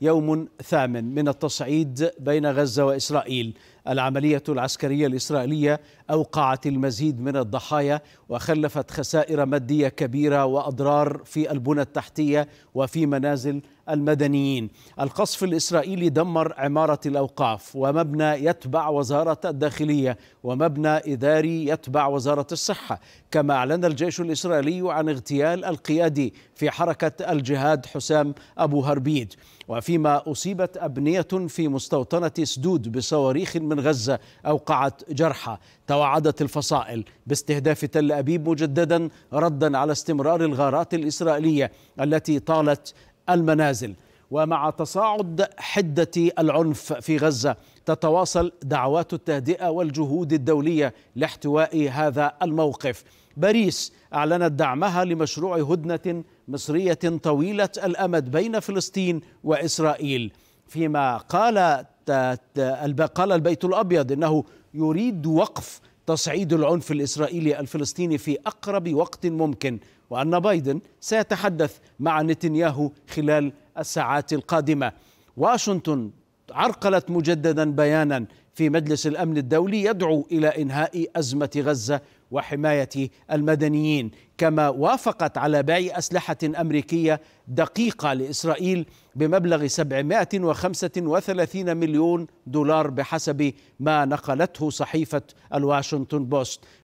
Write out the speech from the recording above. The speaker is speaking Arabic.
يوم ثامن من التصعيد بين غزة وإسرائيل العملية العسكرية الإسرائيلية أوقعت المزيد من الضحايا وخلفت خسائر مادية كبيرة وأضرار في البنى التحتية وفي منازل المدنيين القصف الإسرائيلي دمر عمارة الأوقاف ومبنى يتبع وزارة الداخلية ومبنى إداري يتبع وزارة الصحة كما أعلن الجيش الإسرائيلي عن اغتيال القيادي في حركة الجهاد حسام أبو هربيد وفيما أصيبت أبنية في مستوطنة سدود بصواريخ من من غزة أوقعت جرحى توعدت الفصائل باستهداف تل أبيب مجددا ردا على استمرار الغارات الإسرائيلية التي طالت المنازل ومع تصاعد حدة العنف في غزة تتواصل دعوات التهدئة والجهود الدولية لاحتواء هذا الموقف باريس أعلنت دعمها لمشروع هدنة مصرية طويلة الأمد بين فلسطين وإسرائيل فيما قال قال البيت الابيض انه يريد وقف تصعيد العنف الاسرائيلي الفلسطيني في اقرب وقت ممكن وان بايدن سيتحدث مع نتنياهو خلال الساعات القادمه واشنطن عرقلت مجددا بيانا في مجلس الامن الدولي يدعو الى انهاء ازمه غزه وحمايه المدنيين كما وافقت على بيع اسلحه امريكيه دقيقه لاسرائيل بمبلغ 735 مليون دولار بحسب ما نقلته صحيفه الواشنطن بوست